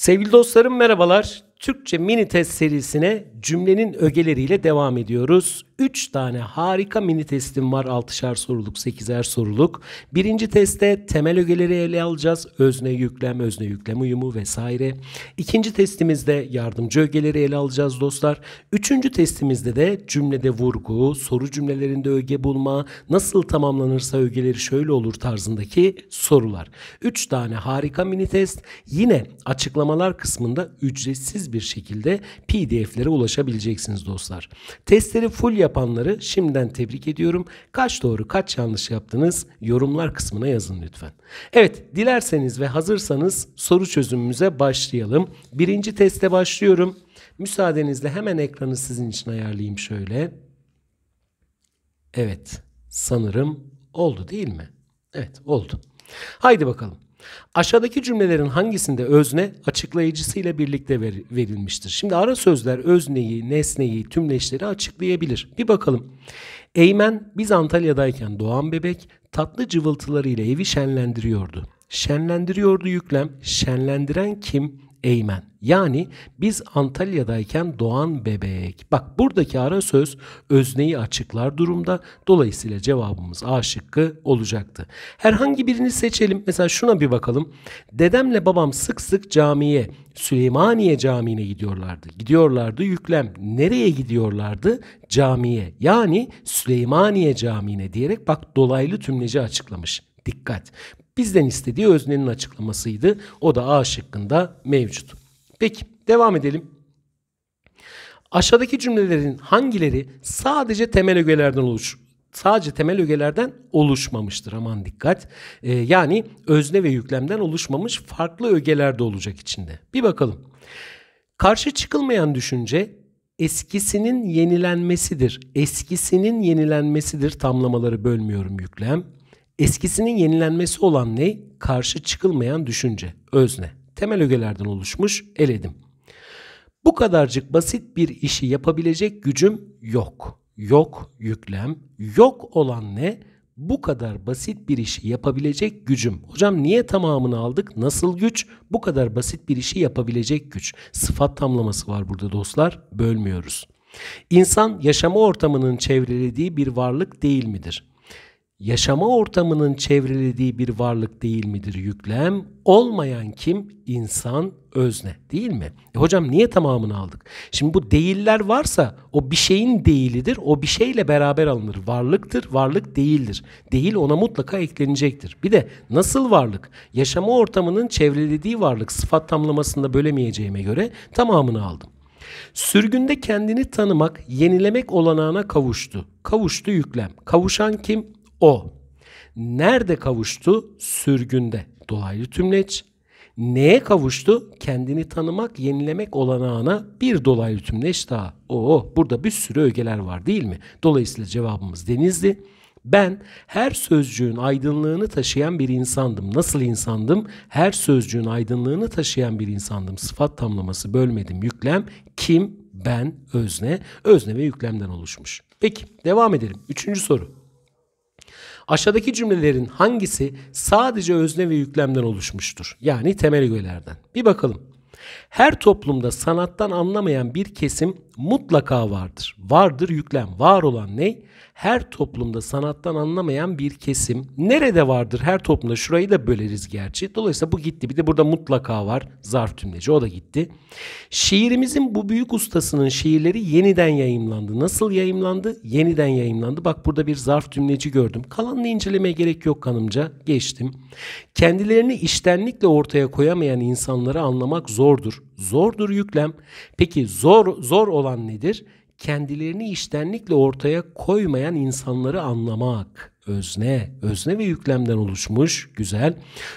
Sevgili dostlarım merhabalar. Türkçe mini test serisine cümlenin ögeleriyle devam ediyoruz. 3 tane harika mini testim var 6'şar soruluk 8'er soruluk. Birinci testte temel ögeleri ele alacağız. Özne yüklem, özne yüklem uyumu vesaire. İkinci testimizde yardımcı ögeleri ele alacağız dostlar. Üçüncü testimizde de cümlede vurgu, soru cümlelerinde öge bulma, nasıl tamamlanırsa ögeleri şöyle olur tarzındaki sorular. 3 tane harika mini test. Yine açıklamalar kısmında ücretsiz bir şekilde PDF'lere ulaşabileceksiniz dostlar. Testleri full yap yapanları şimdiden tebrik ediyorum. Kaç doğru kaç yanlış yaptınız yorumlar kısmına yazın lütfen. Evet dilerseniz ve hazırsanız soru çözümümüze başlayalım. Birinci teste başlıyorum. Müsaadenizle hemen ekranı sizin için ayarlayayım şöyle. Evet sanırım oldu değil mi? Evet oldu. Haydi bakalım. Aşağıdaki cümlelerin hangisinde özne açıklayıcısıyla birlikte ver, verilmiştir? Şimdi ara sözler özneyi, nesneyi, tümleşleri açıklayabilir. Bir bakalım. Eymen biz Antalya'dayken doğan bebek tatlı cıvıltılarıyla evi şenlendiriyordu. Şenlendiriyordu yüklem. Şenlendiren kim? Eymen. Yani biz Antalya'dayken doğan bebek. Bak buradaki ara söz özneyi açıklar durumda. Dolayısıyla cevabımız A şıkkı olacaktı. Herhangi birini seçelim. Mesela şuna bir bakalım. Dedemle babam sık sık camiye, Süleymaniye Camii'ne gidiyorlardı. Gidiyorlardı yüklem. Nereye gidiyorlardı? Camiye. Yani Süleymaniye Camii'ne diyerek bak dolaylı tümleci açıklamış. Dikkat. Bizden istediği öznenin açıklamasıydı. O da A şıkkında mevcut. Peki devam edelim. Aşağıdaki cümlelerin hangileri sadece temel ögelerden oluş sadece temel ögelerden oluşmamıştır. Aman dikkat. Ee, yani özne ve yüklemden oluşmamış farklı ögeler de olacak içinde. Bir bakalım. Karşı çıkılmayan düşünce eskisinin yenilenmesidir. Eskisinin yenilenmesidir. Tamlamaları bölmüyorum yüklem. Eskisinin yenilenmesi olan ne? Karşı çıkılmayan düşünce, özne temel ögelerden oluşmuş eledim. Bu kadarcık basit bir işi yapabilecek gücüm yok. Yok yüklem. Yok olan ne? Bu kadar basit bir işi yapabilecek gücüm. Hocam niye tamamını aldık? Nasıl güç? Bu kadar basit bir işi yapabilecek güç. Sıfat tamlaması var burada dostlar. Bölmüyoruz. İnsan yaşama ortamının çevrelediği bir varlık değil midir? yaşama ortamının çevrelediği bir varlık değil midir yüklem? Olmayan kim? İnsan, özne değil mi? E hocam niye tamamını aldık? Şimdi bu değiller varsa o bir şeyin değilidir. O bir şeyle beraber alınır. Varlıktır, varlık değildir. Değil ona mutlaka eklenecektir. Bir de nasıl varlık? Yaşama ortamının çevrelediği varlık sıfat tamlamasında bölemeyeceğime göre tamamını aldım. Sürgünde kendini tanımak, yenilemek olanağına kavuştu. Kavuştu yüklem. Kavuşan kim? o. Nerede kavuştu? Sürgünde. Dolaylı tümleç. Neye kavuştu? Kendini tanımak, yenilemek olanağına bir dolaylı tümleç daha. Oo, burada bir sürü ögeler var değil mi? Dolayısıyla cevabımız Denizli. Ben her sözcüğün aydınlığını taşıyan bir insandım. Nasıl insandım? Her sözcüğün aydınlığını taşıyan bir insandım. Sıfat tamlaması bölmedim. Yüklem kim? Ben, özne. Özne ve yüklemden oluşmuş. Peki devam edelim. Üçüncü soru. Aşağıdaki cümlelerin hangisi sadece özne ve yüklemden oluşmuştur? Yani temel ögelerden. Bir bakalım. Her toplumda sanattan anlamayan bir kesim mutlaka vardır. Vardır yüklem. Var olan ne? Her toplumda sanattan anlamayan bir kesim. Nerede vardır her toplumda? Şurayı da böleriz gerçi. Dolayısıyla bu gitti. Bir de burada mutlaka var. Zarf tümleci. O da gitti. Şiirimizin bu büyük ustasının şiirleri yeniden yayımlandı. Nasıl yayımlandı? Yeniden yayımlandı. Bak burada bir zarf tümleci gördüm. Kalanını incelemeye gerek yok kanımca. Geçtim. Kendilerini iştenlikle ortaya koyamayan insanları anlamak zordur zordur. yüklem. Peki zor zor olan nedir? kendilerini iştenlikle ortaya koymayan insanları anlamak. Özne, özne ve yüklemden oluşmuş, güzel.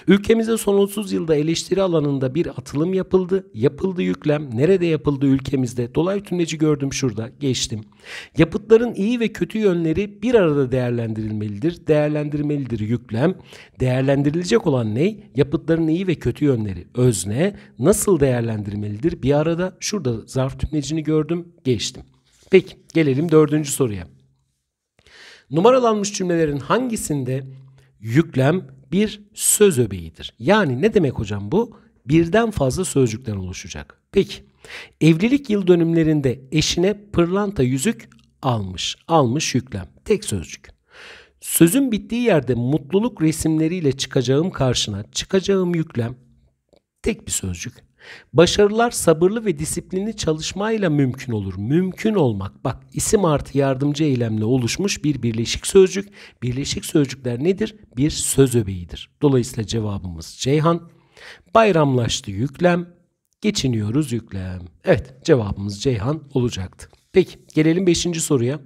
Ülkemize son 30 yılda eleştiri alanında bir atılım yapıldı. Yapıldı yüklem, nerede yapıldı ülkemizde? Dolay tümleci gördüm şurada, geçtim. Yapıtların iyi ve kötü yönleri bir arada değerlendirilmelidir. Değerlendirmelidir yüklem. Değerlendirilecek olan ne? Yapıtların iyi ve kötü yönleri. Özne nasıl değerlendirmelidir? Bir arada şurada zarf tümlecini gördüm, geçtim. Peki gelelim dördüncü soruya. Numaralanmış cümlelerin hangisinde yüklem bir söz öbeğidir? Yani ne demek hocam bu? Birden fazla sözcükten oluşacak. Peki evlilik yıl dönümlerinde eşine pırlanta yüzük almış. Almış yüklem. Tek sözcük. Sözün bittiği yerde mutluluk resimleriyle çıkacağım karşına. Çıkacağım yüklem. Tek bir sözcük. Başarılar sabırlı ve disiplinli çalışmayla mümkün olur. Mümkün olmak. Bak isim artı yardımcı eylemle oluşmuş bir birleşik sözcük. Birleşik sözcükler nedir? Bir söz öbeğidir. Dolayısıyla cevabımız Ceyhan. Bayramlaştı yüklem. Geçiniyoruz yüklem. Evet cevabımız Ceyhan olacaktı. Peki gelelim 5. soruya.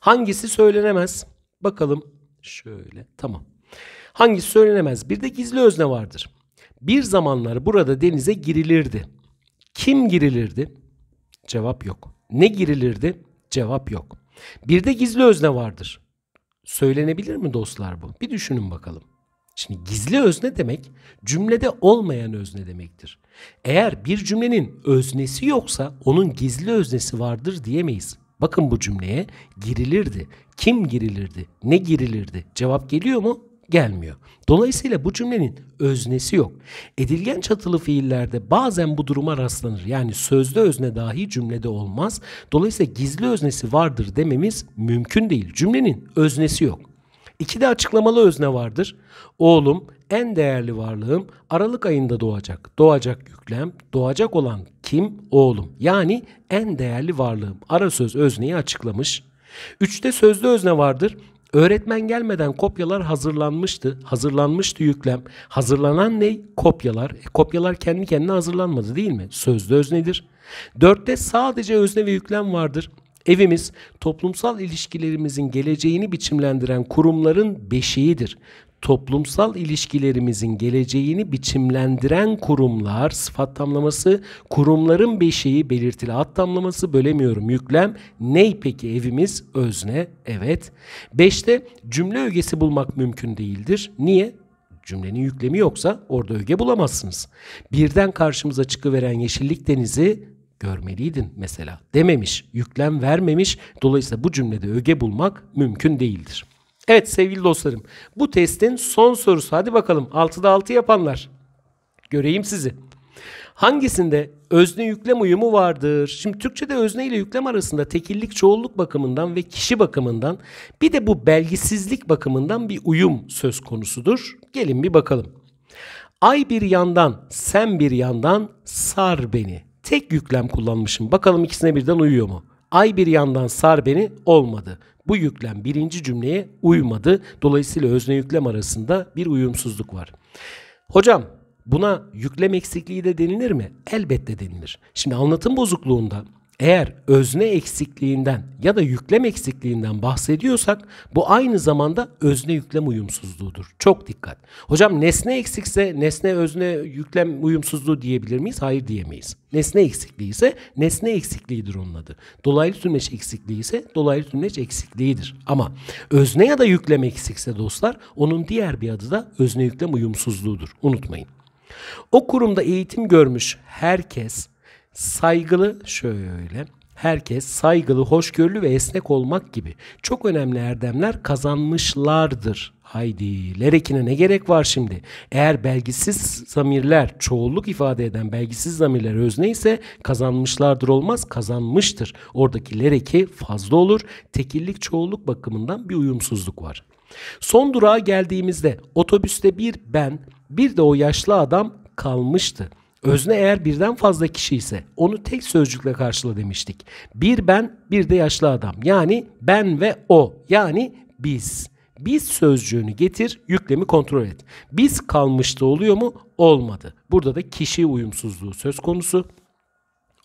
Hangisi söylenemez? Bakalım. Şöyle tamam. Hangisi söylenemez? Bir de gizli özne vardır. Bir zamanlar burada denize girilirdi. Kim girilirdi? Cevap yok. Ne girilirdi? Cevap yok. Bir de gizli özne vardır. Söylenebilir mi dostlar bu? Bir düşünün bakalım. Şimdi gizli özne demek cümlede olmayan özne demektir. Eğer bir cümlenin öznesi yoksa onun gizli öznesi vardır diyemeyiz. Bakın bu cümleye girilirdi. Kim girilirdi? Ne girilirdi? Cevap geliyor mu? gelmiyor. Dolayısıyla bu cümlenin öznesi yok. Edilgen çatılı fiillerde bazen bu duruma rastlanır. Yani sözde özne dahi cümlede olmaz. Dolayısıyla gizli öznesi vardır dememiz mümkün değil. Cümlenin öznesi yok. İki de açıklamalı özne vardır. Oğlum en değerli varlığım Aralık ayında doğacak. Doğacak yüklem, doğacak olan kim? Oğlum. Yani en değerli varlığım. Ara söz özneyi açıklamış. Üçte sözlü özne vardır. Öğretmen gelmeden kopyalar hazırlanmıştı. Hazırlanmıştı yüklem. Hazırlanan ne? Kopyalar. E, kopyalar kendi kendine hazırlanmadı değil mi? Sözde öznedir. Dörtte sadece özne ve yüklem vardır. Evimiz toplumsal ilişkilerimizin geleceğini biçimlendiren kurumların beşiğidir toplumsal ilişkilerimizin geleceğini biçimlendiren kurumlar sıfat tamlaması, kurumların beşiği belirtili ad tamlaması bölemiyorum yüklem. Ney peki evimiz? Özne. Evet. Beşte cümle ögesi bulmak mümkün değildir. Niye? Cümlenin yüklemi yoksa orada öge bulamazsınız. Birden karşımıza çıkıveren yeşillik denizi görmeliydin mesela dememiş, yüklem vermemiş. Dolayısıyla bu cümlede öge bulmak mümkün değildir. Evet sevgili dostlarım bu testin son sorusu. Hadi bakalım 6'da 6 yapanlar. Göreyim sizi. Hangisinde özne yüklem uyumu vardır? Şimdi Türkçe'de özne ile yüklem arasında tekillik çoğulluk bakımından ve kişi bakımından bir de bu belgisizlik bakımından bir uyum söz konusudur. Gelin bir bakalım. Ay bir yandan, sen bir yandan sar beni. Tek yüklem kullanmışım. Bakalım ikisine birden uyuyor mu? Ay bir yandan sar beni olmadı. Bu yüklem birinci cümleye uymadı. Dolayısıyla özne yüklem arasında bir uyumsuzluk var. Hocam buna yüklem eksikliği de denilir mi? Elbette denilir. Şimdi anlatım bozukluğunda eğer özne eksikliğinden ya da yüklem eksikliğinden bahsediyorsak bu aynı zamanda özne yüklem uyumsuzluğudur. Çok dikkat. Hocam nesne eksikse nesne özne yüklem uyumsuzluğu diyebilir miyiz? Hayır diyemeyiz. Nesne eksikliği ise nesne eksikliğidir onun adı. Dolaylı tümleç eksikliği ise dolaylı tümleç eksikliğidir. Ama özne ya da yüklem eksikse dostlar onun diğer bir adı da özne yüklem uyumsuzluğudur. Unutmayın. O kurumda eğitim görmüş herkes Saygılı şöyle herkes saygılı, hoşgörülü ve esnek olmak gibi çok önemli erdemler kazanmışlardır. Haydi lerekine ne gerek var şimdi? Eğer belgisiz zamirler çoğulluk ifade eden belgisiz zamirler özne ise kazanmışlardır olmaz kazanmıştır. Oradaki lereki fazla olur. Tekillik çoğulluk bakımından bir uyumsuzluk var. Son durağa geldiğimizde otobüste bir ben bir de o yaşlı adam kalmıştı. Özne eğer birden fazla kişi ise onu tek sözcükle karşıla demiştik. Bir ben, bir de yaşlı adam. Yani ben ve o. Yani biz. Biz sözcüğünü getir, yüklemi kontrol et. Biz kalmıştı oluyor mu? Olmadı. Burada da kişi uyumsuzluğu söz konusu.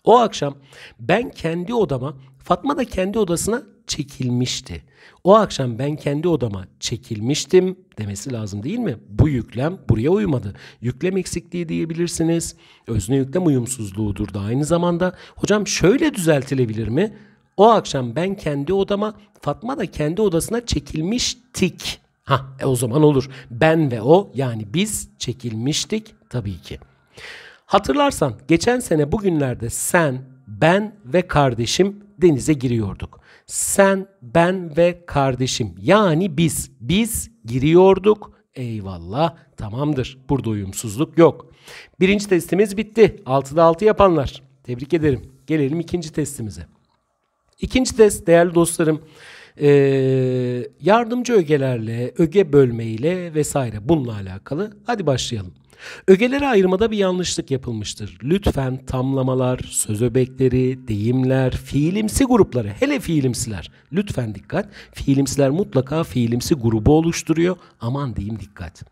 O akşam ben kendi odama, Fatma da kendi odasına çekilmişti. O akşam ben kendi odama çekilmiştim demesi lazım değil mi? Bu yüklem buraya uymadı. Yüklem eksikliği diyebilirsiniz. Özne yüklem uyumsuzluğudur da aynı zamanda. Hocam şöyle düzeltilebilir mi? O akşam ben kendi odama, Fatma da kendi odasına çekilmiştik. Ha, e o zaman olur. Ben ve o yani biz çekilmiştik tabii ki. Hatırlarsan geçen sene bugünlerde sen, ben ve kardeşim denize giriyorduk. Sen, ben ve kardeşim. Yani biz. Biz giriyorduk. Eyvallah tamamdır. Burada uyumsuzluk yok. Birinci testimiz bitti. 6'da 6 yapanlar. Tebrik ederim. Gelelim ikinci testimize. İkinci test değerli dostlarım e, yardımcı ögelerle, öge bölmeyle vesaire bununla alakalı. Hadi başlayalım. Ögelere ayırmada bir yanlışlık yapılmıştır. Lütfen tamlamalar, söz öbekleri, deyimler, fiilimsi grupları, hele fiilimsiler. Lütfen dikkat. Fiilimsiler mutlaka fiilimsi grubu oluşturuyor. Aman diyeyim dikkat.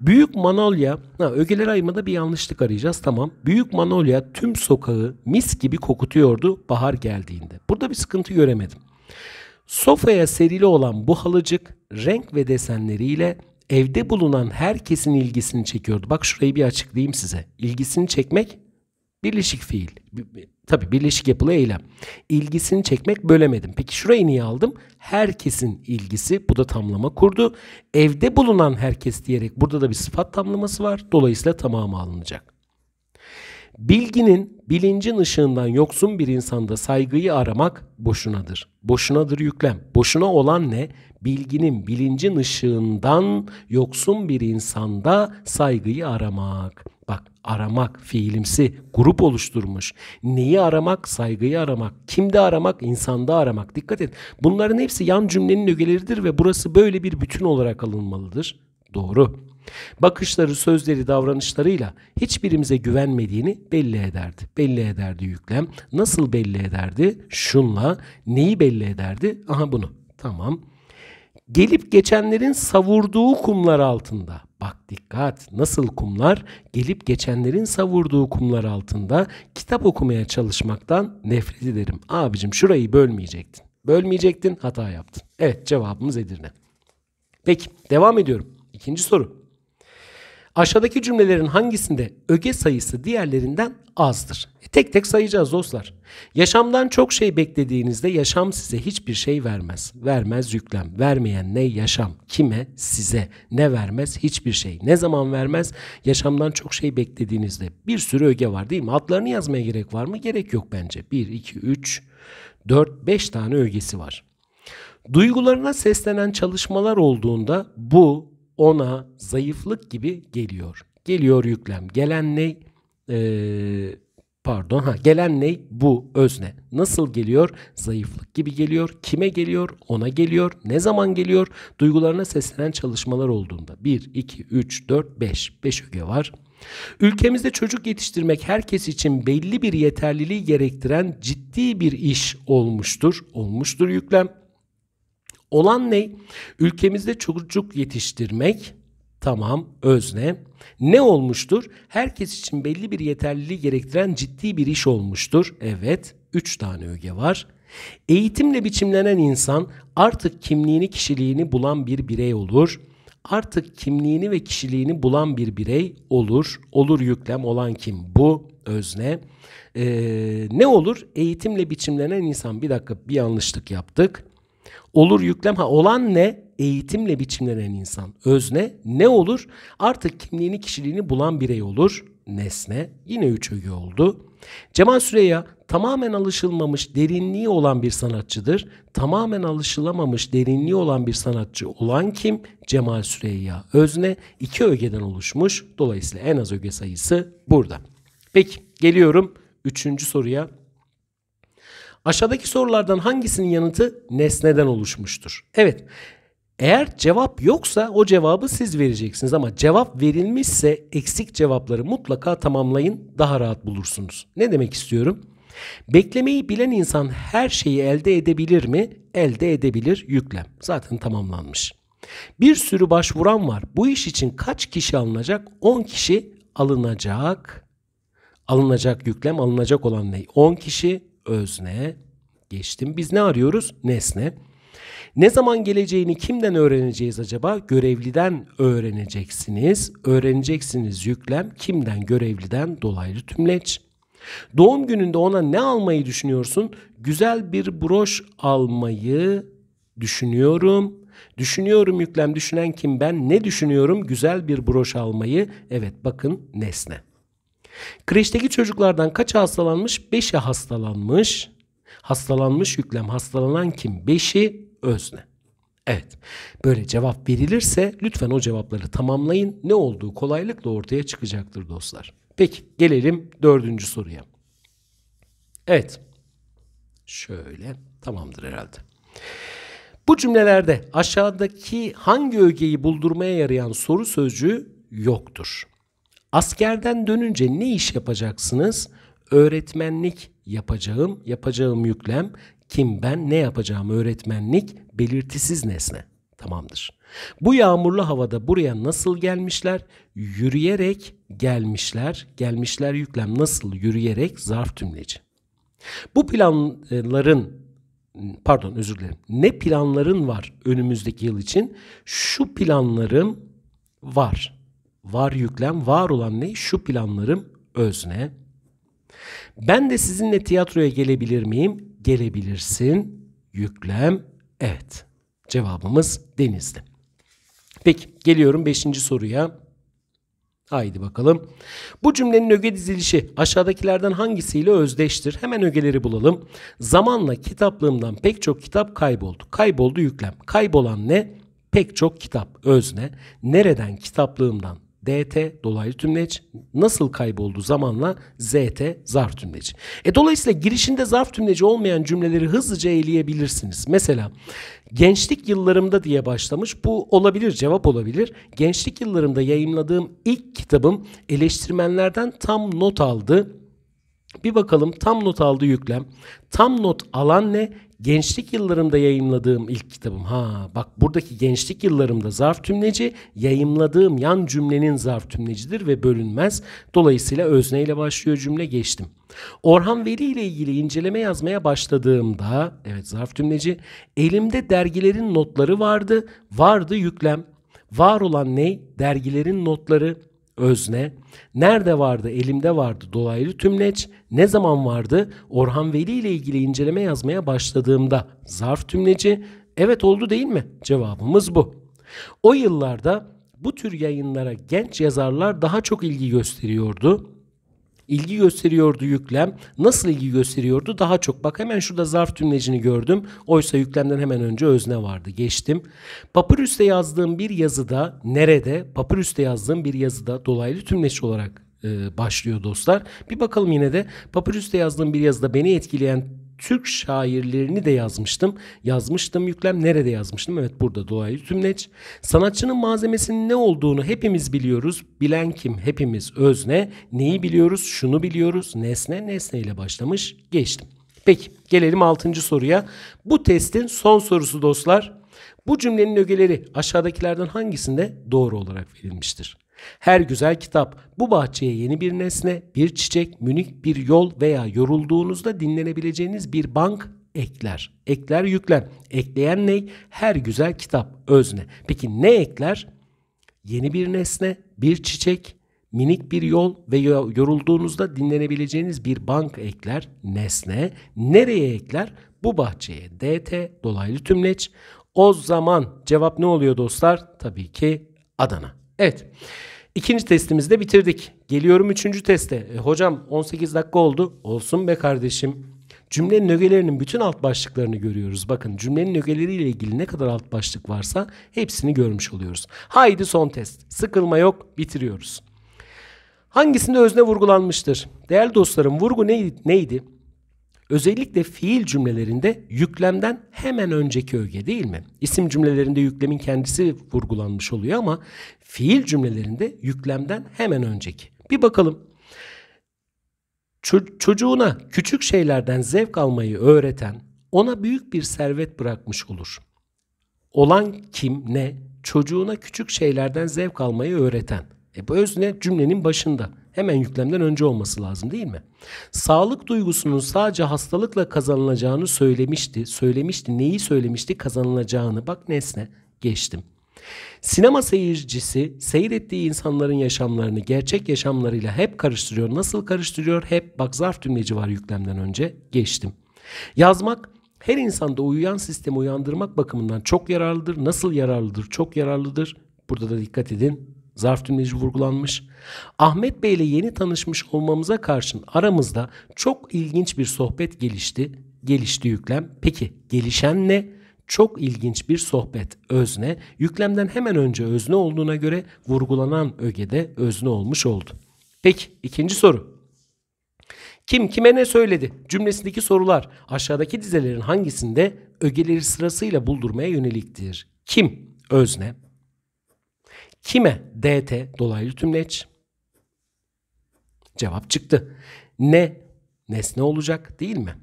Büyük Manolya, ha, ögeleri ayırmada bir yanlışlık arayacağız tamam. Büyük Manolya tüm sokağı mis gibi kokutuyordu bahar geldiğinde. Burada bir sıkıntı göremedim. Sofaya serili olan bu halıcık renk ve desenleriyle evde bulunan herkesin ilgisini çekiyordu. Bak şurayı bir açıklayayım size. İlgisini çekmek birleşik fiil. Tabi birleşik yapılı eylem. İlgisini çekmek bölemedim. Peki şurayı niye aldım? Herkesin ilgisi bu da tamlama kurdu. Evde bulunan herkes diyerek burada da bir sıfat tamlaması var. Dolayısıyla tamamı alınacak. Bilginin bilincin ışığından yoksun bir insanda saygıyı aramak boşunadır. Boşunadır yüklem. Boşuna olan ne? bilginin, bilincin ışığından yoksun bir insanda saygıyı aramak. Bak aramak fiilimsi grup oluşturmuş. Neyi aramak? Saygıyı aramak. Kimde aramak? İnsanda aramak. Dikkat et. Bunların hepsi yan cümlenin ögeleridir ve burası böyle bir bütün olarak alınmalıdır. Doğru. Bakışları, sözleri, davranışlarıyla hiçbirimize güvenmediğini belli ederdi. Belli ederdi yüklem. Nasıl belli ederdi? Şunla. Neyi belli ederdi? Aha bunu. Tamam gelip geçenlerin savurduğu kumlar altında. Bak dikkat nasıl kumlar gelip geçenlerin savurduğu kumlar altında kitap okumaya çalışmaktan nefret ederim. Abicim şurayı bölmeyecektin. Bölmeyecektin hata yaptın. Evet cevabımız Edirne. Peki devam ediyorum. İkinci soru. Aşağıdaki cümlelerin hangisinde öge sayısı diğerlerinden azdır? E tek tek sayacağız dostlar. Yaşamdan çok şey beklediğinizde yaşam size hiçbir şey vermez. Vermez yüklem. Vermeyen ne yaşam? Kime? Size. Ne vermez? Hiçbir şey. Ne zaman vermez? Yaşamdan çok şey beklediğinizde. Bir sürü öge var değil mi? Adlarını yazmaya gerek var mı? Gerek yok bence. 1, 2, 3, 4, 5 tane ögesi var. Duygularına seslenen çalışmalar olduğunda bu, ona zayıflık gibi geliyor. Geliyor yüklem. Gelen ne? Ee, pardon ha gelen ne? Bu özne. Nasıl geliyor? Zayıflık gibi geliyor. Kime geliyor? Ona geliyor. Ne zaman geliyor? Duygularına seslenen çalışmalar olduğunda. 1, 2, 3, 4, 5. 5 öge var. Ülkemizde çocuk yetiştirmek herkes için belli bir yeterliliği gerektiren ciddi bir iş olmuştur. Olmuştur yüklem. Olan ne? Ülkemizde çocuk yetiştirmek tamam özne ne olmuştur? Herkes için belli bir yeterliliği gerektiren ciddi bir iş olmuştur. Evet, üç tane öge var. Eğitimle biçimlenen insan artık kimliğini, kişiliğini bulan bir birey olur. Artık kimliğini ve kişiliğini bulan bir birey olur. Olur yüklem olan kim? Bu özne. Ee, ne olur? Eğitimle biçimlenen insan. Bir dakika bir yanlışlık yaptık. Olur yüklem ha olan ne? Eğitimle biçimlenen insan. Özne ne olur? Artık kimliğini kişiliğini bulan birey olur. Nesne yine üç öge oldu. Cemal Süreya tamamen alışılmamış derinliği olan bir sanatçıdır. Tamamen alışılamamış derinliği olan bir sanatçı olan kim? Cemal Süreya. Özne iki ögeden oluşmuş. Dolayısıyla en az öge sayısı burada. Peki geliyorum üçüncü soruya. Aşağıdaki sorulardan hangisinin yanıtı nesneden oluşmuştur? Evet. Eğer cevap yoksa o cevabı siz vereceksiniz ama cevap verilmişse eksik cevapları mutlaka tamamlayın daha rahat bulursunuz. Ne demek istiyorum? Beklemeyi bilen insan her şeyi elde edebilir mi? Elde edebilir yüklem. Zaten tamamlanmış. Bir sürü başvuran var. Bu iş için kaç kişi alınacak? 10 kişi alınacak. Alınacak yüklem alınacak olan ne? 10 kişi özne. Geçtim. Biz ne arıyoruz? Nesne. Ne zaman geleceğini kimden öğreneceğiz acaba? Görevliden öğreneceksiniz. Öğreneceksiniz yüklem kimden? Görevliden dolaylı tümleç. Doğum gününde ona ne almayı düşünüyorsun? Güzel bir broş almayı düşünüyorum. Düşünüyorum yüklem düşünen kim ben? Ne düşünüyorum? Güzel bir broş almayı. Evet bakın nesne. Kreşteki çocuklardan kaç hastalanmış? 5'i hastalanmış. Hastalanmış yüklem hastalanan kim? 5'i özne. Evet. Böyle cevap verilirse lütfen o cevapları tamamlayın. Ne olduğu kolaylıkla ortaya çıkacaktır dostlar. Peki gelelim dördüncü soruya. Evet. Şöyle tamamdır herhalde. Bu cümlelerde aşağıdaki hangi ögeyi buldurmaya yarayan soru sözcüğü yoktur. Askerden dönünce ne iş yapacaksınız? Öğretmenlik yapacağım, yapacağım yüklem, kim ben, ne yapacağım öğretmenlik, belirtisiz nesne. Tamamdır. Bu yağmurlu havada buraya nasıl gelmişler? Yürüyerek gelmişler. Gelmişler yüklem nasıl yürüyerek zarf tümleci. Bu planların pardon özür dilerim. Ne planların var önümüzdeki yıl için? Şu planlarım var. Var yüklem, var olan ne? Şu planlarım özne. Ben de sizinle tiyatroya gelebilir miyim? Gelebilirsin. Yüklem evet. Cevabımız denizdi. Peki geliyorum 5. soruya. Haydi bakalım. Bu cümlenin öge dizilişi aşağıdakilerden hangisiyle özdeştir? Hemen ögeleri bulalım. Zamanla kitaplığımdan pek çok kitap kayboldu. Kayboldu yüklem. Kaybolan ne? Pek çok kitap özne. Nereden kitaplığımdan DT dolaylı tümleç nasıl kayboldu zamanla ZT zarf tümleci. E dolayısıyla girişinde zarf tümleci olmayan cümleleri hızlıca eleyebilirsiniz. Mesela gençlik yıllarımda diye başlamış bu olabilir cevap olabilir. Gençlik yıllarımda yayımladığım ilk kitabım eleştirmenlerden tam not aldı. Bir bakalım tam not aldı yüklem. Tam not alan ne? gençlik yıllarımda yayımladığım ilk kitabım. Ha bak buradaki gençlik yıllarımda zarf tümleci yayımladığım yan cümlenin zarf tümlecidir ve bölünmez. Dolayısıyla özneyle başlıyor cümle geçtim. Orhan Veli ile ilgili inceleme yazmaya başladığımda evet zarf tümleci elimde dergilerin notları vardı. Vardı yüklem. Var olan ne? Dergilerin notları özne. Nerede vardı? Elimde vardı. Dolaylı tümleç. Ne zaman vardı? Orhan Veli ile ilgili inceleme yazmaya başladığımda. Zarf tümleci. Evet oldu değil mi? Cevabımız bu. O yıllarda bu tür yayınlara genç yazarlar daha çok ilgi gösteriyordu ilgi gösteriyordu yüklem. Nasıl ilgi gösteriyordu? Daha çok bak hemen şurada zarf tümlecini gördüm. Oysa yüklemden hemen önce özne vardı. Geçtim. Papyrus'te yazdığım bir yazıda nerede? Papyrus'te yazdığım bir yazıda dolaylı tümleç olarak e, başlıyor dostlar. Bir bakalım yine de Papyrus'te yazdığım bir yazıda beni etkileyen Türk şairlerini de yazmıştım. Yazmıştım yüklem nerede yazmıştım? Evet burada dolayı tümleç. Sanatçının malzemesinin ne olduğunu hepimiz biliyoruz. Bilen kim? Hepimiz özne. Neyi biliyoruz? Şunu biliyoruz. Nesne nesneyle başlamış. Geçtim. Peki gelelim 6. soruya. Bu testin son sorusu dostlar. Bu cümlenin ögeleri aşağıdakilerden hangisinde doğru olarak verilmiştir? Her güzel kitap bu bahçeye yeni bir nesne, bir çiçek, münik bir yol veya yorulduğunuzda dinlenebileceğiniz bir bank ekler. Ekler yükler. Ekleyen ne? Her güzel kitap özne. Peki ne ekler? Yeni bir nesne, bir çiçek, minik bir yol ve yorulduğunuzda dinlenebileceğiniz bir bank ekler nesne. Nereye ekler? Bu bahçeye DT dolaylı tümleç. O zaman cevap ne oluyor dostlar? Tabii ki Adana. Evet. İkinci testimizi de bitirdik. Geliyorum üçüncü teste. E, hocam 18 dakika oldu. Olsun be kardeşim. Cümlenin ögelerinin bütün alt başlıklarını görüyoruz. Bakın cümlenin ögeleriyle ilgili ne kadar alt başlık varsa hepsini görmüş oluyoruz. Haydi son test. Sıkılma yok, bitiriyoruz. Hangisinde özne vurgulanmıştır? Değerli dostlarım vurgu neydi? neydi? Özellikle fiil cümlelerinde yüklemden hemen önceki öge değil mi? İsim cümlelerinde yüklemin kendisi vurgulanmış oluyor ama fiil cümlelerinde yüklemden hemen önceki. Bir bakalım. Ço- çocuğuna küçük şeylerden zevk almayı öğreten ona büyük bir servet bırakmış olur. Olan kim ne? Çocuğuna küçük şeylerden zevk almayı öğreten. E bu özne cümlenin başında. Hemen yüklemden önce olması lazım değil mi? Sağlık duygusunun sadece hastalıkla kazanılacağını söylemişti. Söylemişti. Neyi söylemişti? Kazanılacağını. Bak nesne. Geçtim. Sinema seyircisi seyrettiği insanların yaşamlarını gerçek yaşamlarıyla hep karıştırıyor. Nasıl karıştırıyor? Hep bak zarf cümleci var yüklemden önce. Geçtim. Yazmak her insanda uyuyan sistemi uyandırmak bakımından çok yararlıdır. Nasıl yararlıdır? Çok yararlıdır. Burada da dikkat edin Zarf cümleci vurgulanmış. Ahmet Bey ile yeni tanışmış olmamıza karşın aramızda çok ilginç bir sohbet gelişti. Gelişti yüklem. Peki gelişen ne? Çok ilginç bir sohbet özne. Yüklemden hemen önce özne olduğuna göre vurgulanan ögede özne olmuş oldu. Peki ikinci soru. Kim kime ne söyledi? Cümlesindeki sorular aşağıdaki dizelerin hangisinde ögeleri sırasıyla buldurmaya yöneliktir? Kim özne? Kime? DT dolaylı tümleç. Cevap çıktı. Ne? Nesne olacak değil mi?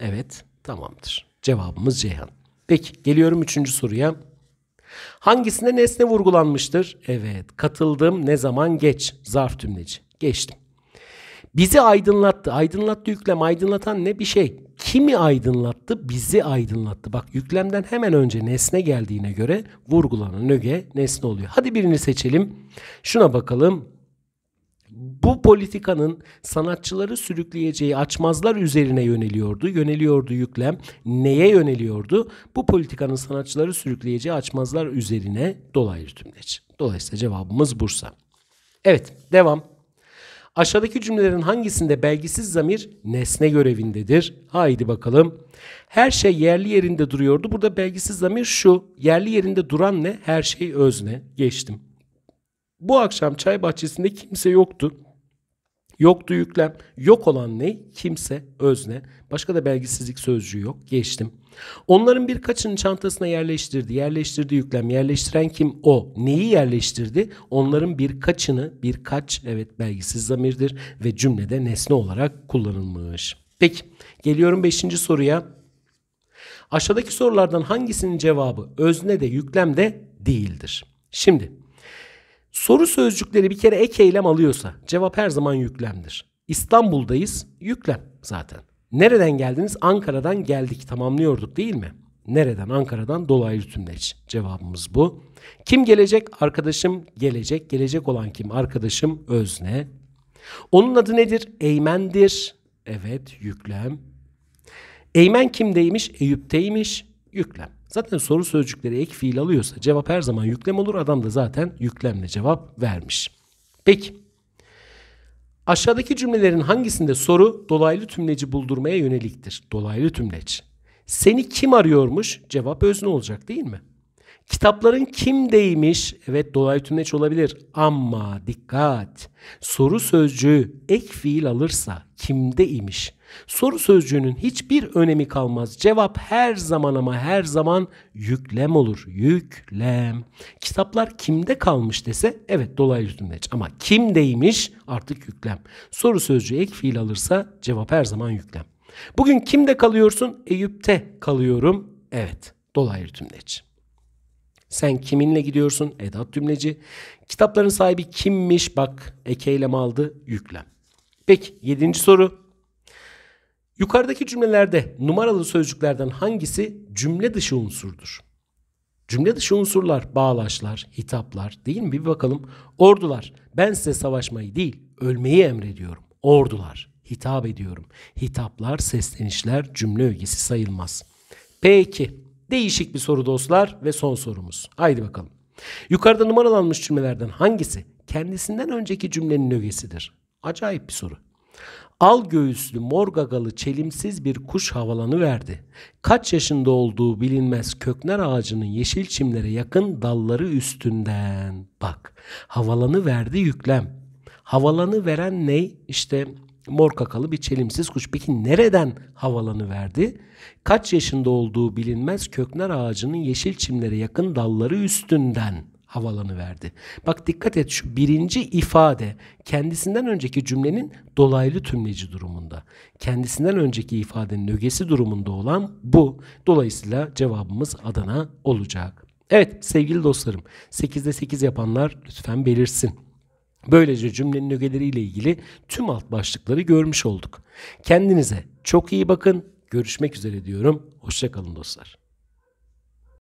Evet tamamdır. Cevabımız Ceyhan. Peki geliyorum üçüncü soruya. Hangisinde nesne vurgulanmıştır? Evet katıldım ne zaman geç zarf tümleci. Geçtim. Bizi aydınlattı. Aydınlattı yüklem aydınlatan ne bir şey kimi aydınlattı? Bizi aydınlattı. Bak yüklemden hemen önce nesne geldiğine göre vurgulanan öge nesne oluyor. Hadi birini seçelim. Şuna bakalım. Bu politikanın sanatçıları sürükleyeceği açmazlar üzerine yöneliyordu. Yöneliyordu yüklem. Neye yöneliyordu? Bu politikanın sanatçıları sürükleyeceği açmazlar üzerine dolaylı tümleç. Dolayısıyla cevabımız Bursa. Evet devam. Aşağıdaki cümlelerin hangisinde belgisiz zamir nesne görevindedir? Haydi bakalım. Her şey yerli yerinde duruyordu. Burada belgisiz zamir şu. Yerli yerinde duran ne? Her şey özne. Geçtim. Bu akşam çay bahçesinde kimse yoktu. Yoktu yüklem. Yok olan ne? Kimse, özne. Başka da belgisizlik sözcüğü yok. Geçtim. Onların birkaçını çantasına yerleştirdi. Yerleştirdi yüklem. Yerleştiren kim? O. Neyi yerleştirdi? Onların birkaçını, birkaç evet belgisiz zamirdir ve cümlede nesne olarak kullanılmış. Peki geliyorum beşinci soruya. Aşağıdaki sorulardan hangisinin cevabı özne de yüklem de değildir? Şimdi soru sözcükleri bir kere ek eylem alıyorsa cevap her zaman yüklemdir. İstanbul'dayız yüklem zaten. Nereden geldiniz? Ankara'dan geldik tamamlıyorduk değil mi? Nereden? Ankara'dan dolaylı tümleç. Cevabımız bu. Kim gelecek? Arkadaşım gelecek. Gelecek olan kim? Arkadaşım özne. Onun adı nedir? Eymen'dir. Evet yüklem. Eymen kimdeymiş? Eyüp'teymiş. Yüklem. Zaten soru sözcükleri ek fiil alıyorsa cevap her zaman yüklem olur. Adam da zaten yüklemle cevap vermiş. Peki. Aşağıdaki cümlelerin hangisinde soru dolaylı tümleci buldurmaya yöneliktir? Dolaylı tümleç. Seni kim arıyormuş? Cevap özne olacak değil mi? Kitapların kim değmiş? Evet dolaylı tümleç olabilir. Ama dikkat. Soru sözcüğü ek fiil alırsa kimde imiş? Soru sözcüğünün hiçbir önemi kalmaz. Cevap her zaman ama her zaman yüklem olur. Yüklem. Kitaplar kimde kalmış dese evet dolaylı üstündeç. Ama kimdeymiş artık yüklem. Soru sözcüğü ek fiil alırsa cevap her zaman yüklem. Bugün kimde kalıyorsun? Eyüp'te kalıyorum. Evet dolaylı tümleç. Sen kiminle gidiyorsun? Edat tümleci. Kitapların sahibi kimmiş? Bak ekeylem aldı yüklem. Peki yedinci soru. Yukarıdaki cümlelerde numaralı sözcüklerden hangisi cümle dışı unsurdur? Cümle dışı unsurlar, bağlaçlar, hitaplar değil mi? Bir bakalım. Ordular, ben size savaşmayı değil, ölmeyi emrediyorum. Ordular, hitap ediyorum. Hitaplar, seslenişler cümle ögesi sayılmaz. Peki, değişik bir soru dostlar ve son sorumuz. Haydi bakalım. Yukarıda numaralanmış cümlelerden hangisi kendisinden önceki cümlenin ögesidir? Acayip bir soru. Al göğüslü mor gagalı çelimsiz bir kuş havalanı verdi. Kaç yaşında olduğu bilinmez kökner ağacının yeşil çimlere yakın dalları üstünden. Bak havalanı verdi yüklem. Havalanı veren ne? İşte mor kakalı bir çelimsiz kuş. Peki nereden havalanı verdi? Kaç yaşında olduğu bilinmez kökner ağacının yeşil çimlere yakın dalları üstünden havalanı verdi. Bak dikkat et şu birinci ifade kendisinden önceki cümlenin dolaylı tümleci durumunda. Kendisinden önceki ifadenin ögesi durumunda olan bu. Dolayısıyla cevabımız Adana olacak. Evet sevgili dostlarım 8'de 8 yapanlar lütfen belirsin. Böylece cümlenin ögeleriyle ilgili tüm alt başlıkları görmüş olduk. Kendinize çok iyi bakın. Görüşmek üzere diyorum. Hoşçakalın dostlar.